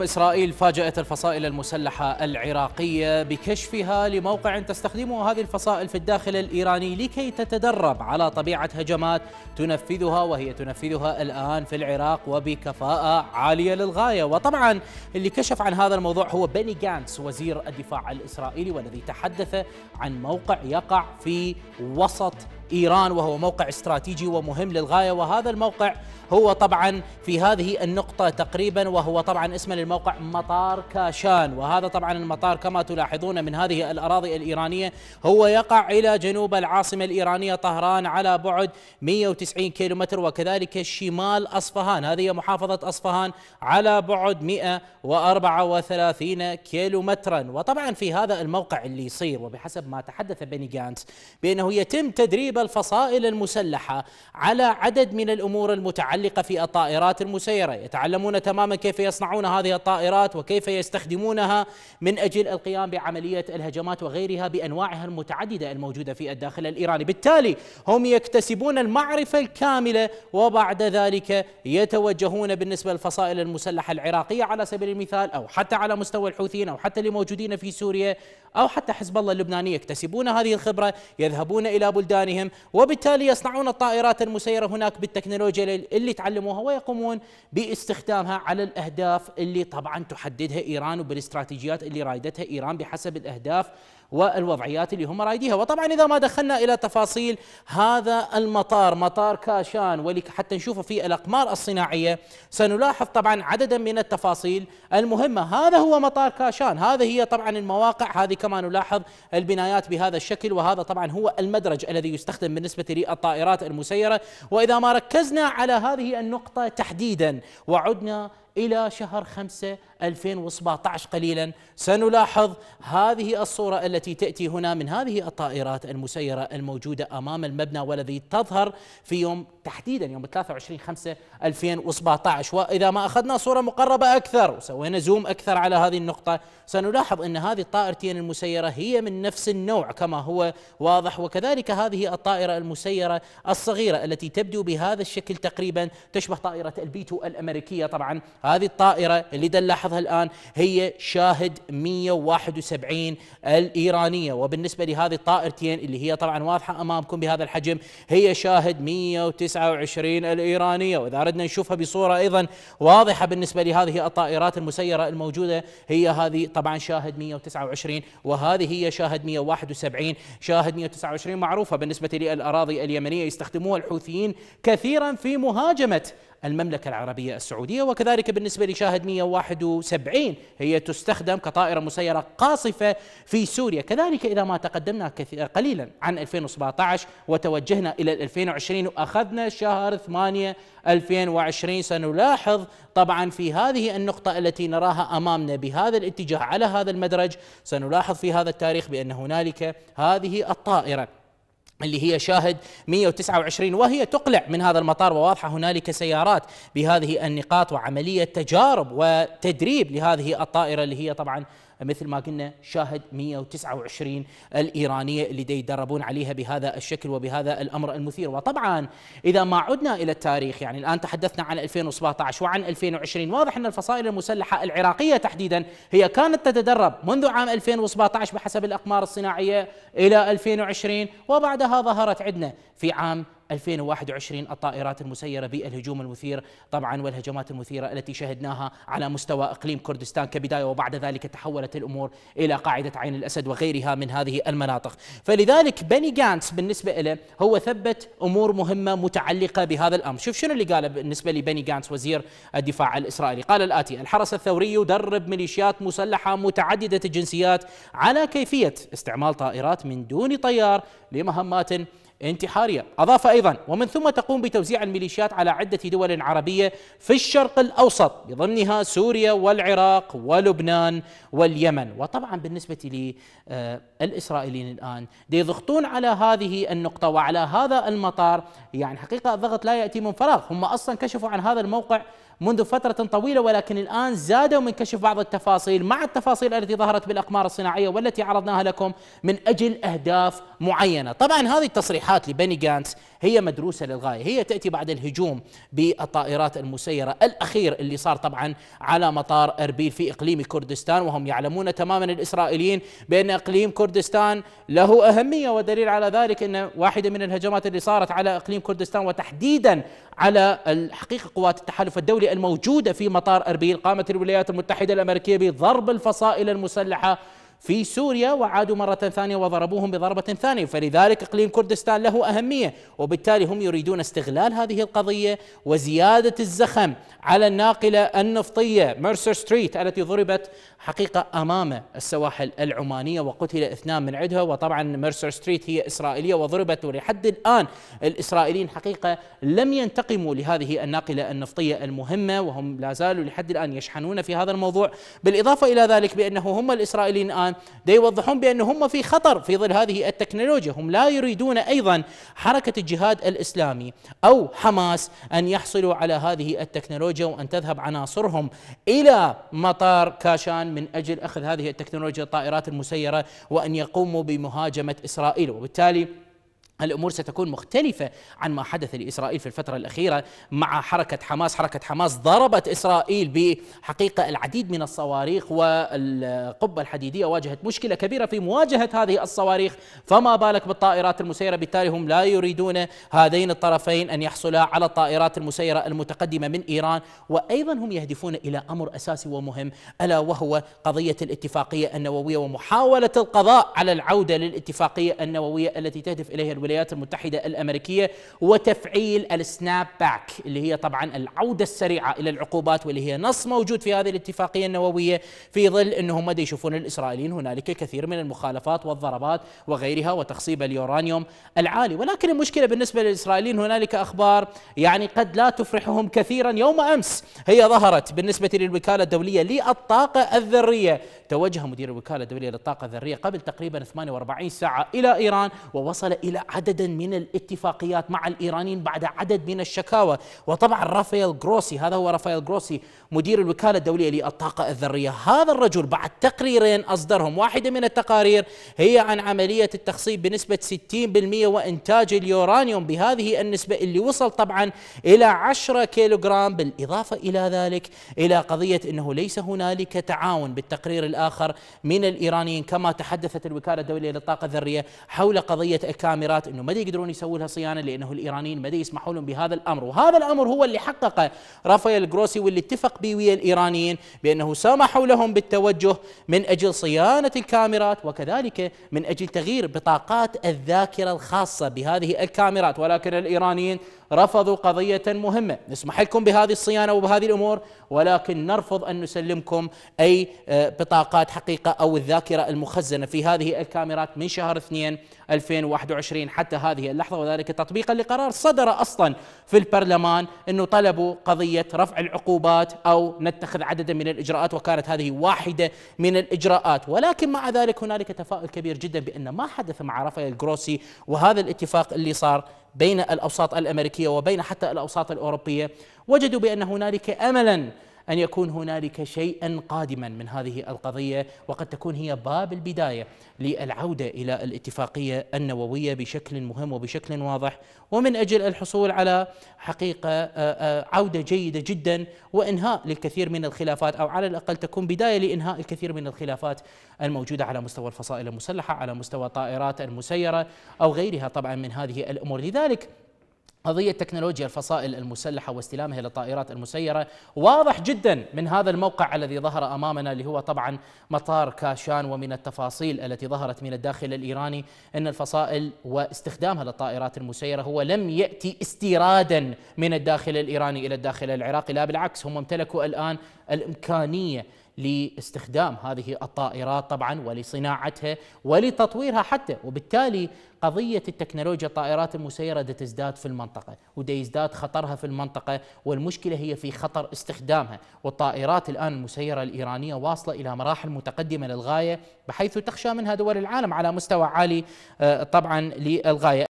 إسرائيل فاجأت الفصائل المسلحة العراقية بكشفها لموقع تستخدمه هذه الفصائل في الداخل الإيراني لكي تتدرب على طبيعة هجمات تنفذها وهي تنفذها الآن في العراق وبكفاءة عالية للغاية وطبعا اللي كشف عن هذا الموضوع هو بني جانس وزير الدفاع الإسرائيلي والذي تحدث عن موقع يقع في وسط إيران وهو موقع استراتيجي ومهم للغاية وهذا الموقع هو طبعا في هذه النقطة تقريبا وهو طبعا اسم للموقع مطار كاشان وهذا طبعا المطار كما تلاحظون من هذه الأراضي الإيرانية هو يقع إلى جنوب العاصمة الإيرانية طهران على بعد 190 كيلومتر وكذلك شمال أصفهان هذه محافظة أصفهان على بعد 134 كيلومترا وطبعا في هذا الموقع اللي يصير وبحسب ما تحدث بني جانس بأنه يتم تدريب الفصائل المسلحة على عدد من الأمور المتعلقة في الطائرات المسيرة يتعلمون تماما كيف يصنعون هذه الطائرات وكيف يستخدمونها من أجل القيام بعملية الهجمات وغيرها بأنواعها المتعددة الموجودة في الداخل الإيراني بالتالي هم يكتسبون المعرفة الكاملة وبعد ذلك يتوجهون بالنسبة للفصائل المسلحة العراقية على سبيل المثال أو حتى على مستوى الحوثيين أو حتى اللي موجودين في سوريا أو حتى حزب الله اللبناني يكتسبون هذه الخبرة يذهبون إلى بلدانهم وبالتالي يصنعون الطائرات المسيرة هناك بالتكنولوجيا اللي تعلموها ويقومون باستخدامها على الأهداف اللي طبعا تحددها إيران وبالاستراتيجيات اللي رايدتها إيران بحسب الأهداف والوضعيات اللي هم رايديها وطبعا إذا ما دخلنا إلى تفاصيل هذا المطار مطار كاشان حتى نشوفه في الأقمار الصناعية سنلاحظ طبعا عددا من التفاصيل المهمة هذا هو مطار كاشان هذه هي طبعا المواقع هذه كما نلاحظ البنايات بهذا الشكل وهذا طبعا هو المدرج الذي يستخدم بالنسبة للطائرات المسيرة وإذا ما ركزنا على هذه النقطة تحديدا وعدنا إلى شهر خمسة 2017 قليلا سنلاحظ هذه الصورة التي تأتي هنا من هذه الطائرات المسيرة الموجودة أمام المبنى والذي تظهر في يوم تحديدا يوم 23 5 2017 وإذا ما أخذنا صورة مقربة أكثر وسوينا زوم أكثر على هذه النقطة سنلاحظ أن هذه الطائرتين المسيرة هي من نفس النوع كما هو واضح وكذلك هذه الطائرة المسيرة الصغيرة التي تبدو بهذا الشكل تقريبا تشبه طائرة البيتو الأمريكية طبعا هذه الطائرة اللي نلاحظ نعرضها الآن هي شاهد 171 الإيرانية وبالنسبة لهذه الطائرتين اللي هي طبعا واضحة أمامكم بهذا الحجم هي شاهد 129 الإيرانية وإذا أردنا نشوفها بصورة أيضا واضحة بالنسبة لهذه الطائرات المسيرة الموجودة هي هذه طبعا شاهد 129 وهذه هي شاهد 171 شاهد 129 معروفة بالنسبة للأراضي اليمنية يستخدموها الحوثيين كثيرا في مهاجمة المملكة العربية السعودية وكذلك بالنسبة لشاهد 171 هي تستخدم كطائرة مسيرة قاصفة في سوريا كذلك إذا ما تقدمنا كثير قليلا عن 2017 وتوجهنا إلى 2020 وأخذنا شهر 8 2020 سنلاحظ طبعا في هذه النقطة التي نراها أمامنا بهذا الاتجاه على هذا المدرج سنلاحظ في هذا التاريخ بأن هنالك هذه الطائرة اللي هي شاهد 129 وهي تقلع من هذا المطار وواضحه هنالك سيارات بهذه النقاط وعمليه تجارب وتدريب لهذه الطائره اللي هي طبعا مثل ما قلنا شاهد 129 الإيرانية اللي دي يدربون عليها بهذا الشكل وبهذا الأمر المثير وطبعا إذا ما عدنا إلى التاريخ يعني الآن تحدثنا عن 2017 وعن 2020 واضح أن الفصائل المسلحة العراقية تحديدا هي كانت تتدرب منذ عام 2017 بحسب الأقمار الصناعية إلى 2020 وبعدها ظهرت عندنا في عام 2021 الطائرات المسيرة بالهجوم المثير طبعا والهجمات المثيرة التي شهدناها على مستوى إقليم كردستان كبداية وبعد ذلك تحولت الأمور إلى قاعدة عين الأسد وغيرها من هذه المناطق فلذلك بني جانس بالنسبة له هو ثبت أمور مهمة متعلقة بهذا الأمر شوف شنو اللي قاله بالنسبة لبني جانس وزير الدفاع الإسرائيلي قال الآتي الحرس الثوري يدرب ميليشيات مسلحة متعددة الجنسيات على كيفية استعمال طائرات من دون طيار لمهمات انتحارية أضاف أيضا ومن ثم تقوم بتوزيع الميليشيات على عدة دول عربية في الشرق الأوسط بضمنها سوريا والعراق ولبنان واليمن وطبعا بالنسبة للإسرائيليين آه، الآن يضغطون على هذه النقطة وعلى هذا المطار يعني حقيقة الضغط لا يأتي من فراغ هم أصلا كشفوا عن هذا الموقع منذ فترة طويلة ولكن الآن زادوا من كشف بعض التفاصيل مع التفاصيل التي ظهرت بالأقمار الصناعية والتي عرضناها لكم من أجل أهداف معينة طبعا هذه التصريحات لبني جانتس هي مدروسة للغاية هي تأتي بعد الهجوم بالطائرات المسيرة الأخير اللي صار طبعا على مطار أربيل في إقليم كردستان وهم يعلمون تماما الإسرائيليين بأن إقليم كردستان له أهمية ودليل على ذلك أن واحدة من الهجمات اللي صارت على إقليم كردستان وتحديدا على الحقيقة قوات التحالف الدولي الموجودة في مطار أربيل قامت الولايات المتحدة الأمريكية بضرب الفصائل المسلحة في سوريا وعادوا مرة ثانية وضربوهم بضربة ثانية فلذلك إقليم كردستان له أهمية وبالتالي هم يريدون استغلال هذه القضية وزيادة الزخم على الناقلة النفطية ميرسر ستريت التي ضربت حقيقة أمام السواحل العمانية وقتل اثنان من عدها وطبعا ميرسر ستريت هي إسرائيلية وضربت ولحد الآن الإسرائيليين حقيقة لم ينتقموا لهذه الناقلة النفطية المهمة وهم لا زالوا لحد الآن يشحنون في هذا الموضوع بالإضافة إلى ذلك بأنه هم الإسرائيليين الآن ايضا دا يوضحون بان هم في خطر في ظل هذه التكنولوجيا هم لا يريدون ايضا حركه الجهاد الاسلامي او حماس ان يحصلوا على هذه التكنولوجيا وان تذهب عناصرهم الى مطار كاشان من اجل اخذ هذه التكنولوجيا الطائرات المسيره وان يقوموا بمهاجمه اسرائيل وبالتالي الامور ستكون مختلفه عن ما حدث لاسرائيل في الفتره الاخيره مع حركه حماس، حركه حماس ضربت اسرائيل بحقيقه العديد من الصواريخ والقبه الحديديه واجهت مشكله كبيره في مواجهه هذه الصواريخ، فما بالك بالطائرات المسيره، بالتالي هم لا يريدون هذين الطرفين ان يحصلا على الطائرات المسيره المتقدمه من ايران، وايضا هم يهدفون الى امر اساسي ومهم الا وهو قضيه الاتفاقيه النوويه ومحاوله القضاء على العوده للاتفاقيه النوويه التي تهدف اليها الولايات الولايات المتحدة الأمريكية وتفعيل السناب باك اللي هي طبعا العودة السريعة إلى العقوبات واللي هي نص موجود في هذه الاتفاقية النووية في ظل أنهم مدى يشوفون الإسرائيليين هنالك كثير من المخالفات والضربات وغيرها وتخصيب اليورانيوم العالي ولكن المشكلة بالنسبة للإسرائيليين هنالك أخبار يعني قد لا تفرحهم كثيرا يوم أمس هي ظهرت بالنسبة للوكالة الدولية للطاقة الذرية توجه مدير الوكالة الدولية للطاقة الذرية قبل تقريبا 48 ساعة إلى إيران ووصل إلى عددا من الاتفاقيات مع الإيرانيين بعد عدد من الشكاوى وطبعا رافائيل جروسي هذا هو رافائيل جروسي مدير الوكالة الدولية للطاقة الذرية هذا الرجل بعد تقريرين أصدرهم واحدة من التقارير هي عن عملية التخصيب بنسبة 60% وإنتاج اليورانيوم بهذه النسبة اللي وصل طبعا إلى 10 كيلوغرام بالإضافة إلى ذلك إلى قضية أنه ليس هنالك تعاون بالتقرير الآخر من الإيرانيين كما تحدثت الوكالة الدولية للطاقة الذرية حول قضية الكاميرات العمليات انه ما يقدرون يسووا لها صيانه لانه الايرانيين ما يسمحوا لهم بهذا الامر وهذا الامر هو اللي حققه رافائيل جروسي واللي اتفق به ويا الايرانيين بانه سمحوا لهم بالتوجه من اجل صيانه الكاميرات وكذلك من اجل تغيير بطاقات الذاكره الخاصه بهذه الكاميرات ولكن الايرانيين رفضوا قضية مهمة نسمح لكم بهذه الصيانة وبهذه الأمور ولكن نرفض أن نسلمكم أي آه، بطاقات حقيقة أو الذاكرة المخزنة في هذه الكاميرات من شهر 2 2021 حتى هذه اللحظة وذلك تطبيقا لقرار صدر أصلا في البرلمان أنه طلبوا قضية رفع العقوبات أو نتخذ عددا من الإجراءات وكانت هذه واحدة من الإجراءات ولكن مع ذلك هنالك تفاؤل كبير جدا بأن ما حدث مع رافائيل جروسي وهذا الاتفاق اللي صار بين الاوساط الامريكيه وبين حتى الاوساط الاوروبيه وجدوا بان هنالك املا ان يكون هنالك شيئا قادما من هذه القضيه وقد تكون هي باب البدايه للعوده الى الاتفاقيه النوويه بشكل مهم وبشكل واضح ومن اجل الحصول على حقيقه آه، آه، عوده جيده جدا وانهاء للكثير من الخلافات او على الاقل تكون بدايه لانهاء الكثير من الخلافات الموجوده على مستوى الفصائل المسلحه على مستوى الطائرات المسيره او غيرها طبعا من هذه الامور لذلك قضية تكنولوجيا الفصائل المسلحة واستلامها للطائرات المسيرة واضح جدا من هذا الموقع الذي ظهر أمامنا اللي هو طبعا مطار كاشان ومن التفاصيل التي ظهرت من الداخل الإيراني أن الفصائل واستخدامها للطائرات المسيرة هو لم يأتي استيرادا من الداخل الإيراني إلى الداخل العراقي لا بالعكس هم امتلكوا الآن الإمكانية لاستخدام هذه الطائرات طبعا ولصناعتها ولتطويرها حتى وبالتالي قضية التكنولوجيا الطائرات المسيرة تزداد في المنطقة ويزداد خطرها في المنطقة والمشكلة هي في خطر استخدامها والطائرات الآن المسيرة الإيرانية واصلة إلى مراحل متقدمة للغاية بحيث تخشى منها دول العالم على مستوى عالي آه، طبعا للغاية